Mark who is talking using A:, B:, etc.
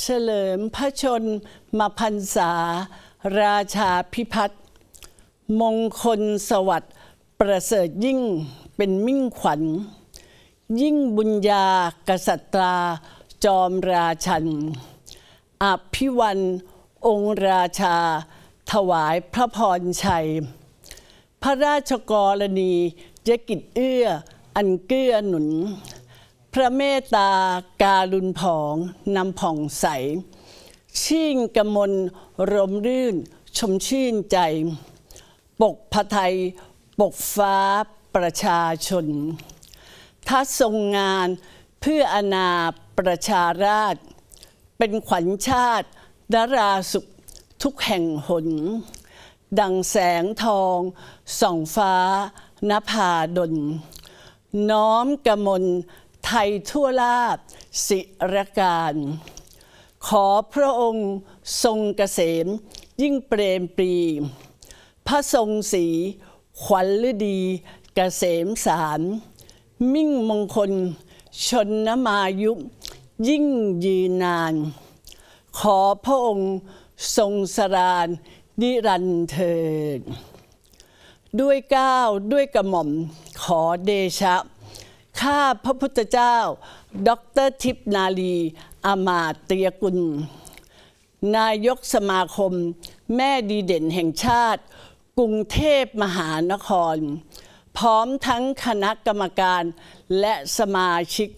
A: เฉลิมพระชนมพันษาราชาพิพัฒน์มงคลสวัสดิ์ประเสริฐยิ่งเป็นมิ่งขวัญ ยิ่งบุญญากษัตราจอมราชันอภิวันองค์ราชา ถวายพระพรชัย พระราชกรณียกิจเอื้ออันเกื้อหนุนพระเมตตาการุณผอง นำผ่องใส ชิ่งกมลรมรื่นชมชื่นใจ ปกพระไทย ปกฟ้าประชาชนทัดทรงงานเพื่ออนาประชาราช เป็นขวัญชาติดาราสุขทุกแห่งหน ดังแสงทอง ส่องฟ้านภาดลน้อมกมลไทยทั่วลาบสิรการขอพระองค์ทรงเกษมยิ่งเปรมปรี พระทรงสีขวัญฤดีกเกษมสาร มิ่งมงคล ชนนมายุ ยิ่งยีนาน ขอพระองค์ทรงสรานนิรันเทิดด้วยก้าว ด้วยกระหม่อมขอเดชะข้าพระพุทธเจ้า ดรทิพนาลี อามาตยกุลนายกสมาคม แม่ดีเด่นแห่งชาติ กรุงเทพมหานคร พร้อมทั้งคณะกรรมการและสมาชิก